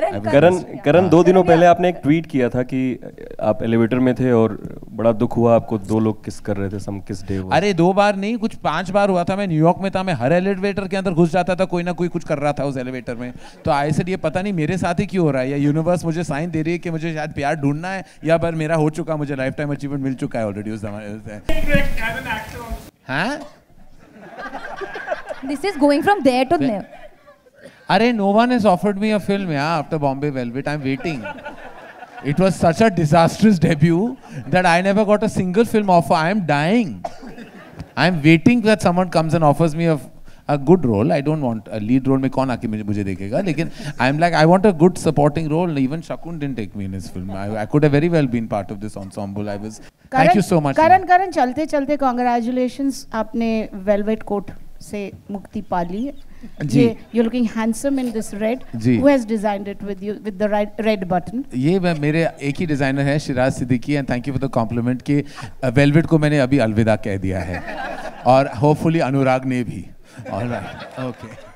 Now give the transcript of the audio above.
करण करण दो दिनों पहले आपने एक ट्वीट किया था कि आप एलिवेटर में थे और बड़ा दुख हुआ आपको दो लोग किस कर रहे थे सम किस डे हुआ अरे दो बार नहीं कुछ पांच बार हुआ था मैं न्यूयॉर्क में था मैं हर एलिवेटर के अंदर घुस जाता था कोई ना कोई कुछ कर रहा था उस एलिवेटर में तो आई सर ये पता नहीं मेरे साथ ही क्यों हो रहा है या यूनिवर्स मुझे साइन दे रही है कि मुझे शायद प्यार ढूंढना है या पर मेरा हो चुका मुझे लाइफ टाइम अचीवमेंट मिल चुका है ऑलरेडी उस जमाने से this is going from there to there Arey, no one has offered me a film yeah, after Bombay Velvet. I'm waiting. It was such a disastrous debut that I never got a single film offer. I am dying. I'm waiting that someone comes and offers me a, a good role. I don't want a lead role. में कौन आके मुझे मुझे देखेगा लेकिन I am like I want a good supporting role even Shakun didn't take me in इस film I could very well been part of this ensemble I was thank you so much Karan Karan चलते चलते कांग्रेचुलेशंस आपने velvet coat से मुक्ति पाली जी you looking handsome in this red who has designed it with you with the red button ये मैं मेरे एक ही डिजाइनर है Shiraz Siddiqui and thank you for the compliment कि वेलवेट uh, को मैंने अभी अलविदा कह दिया है और होपफुली अनुराग ने भी ऑलराइट ओके right. okay.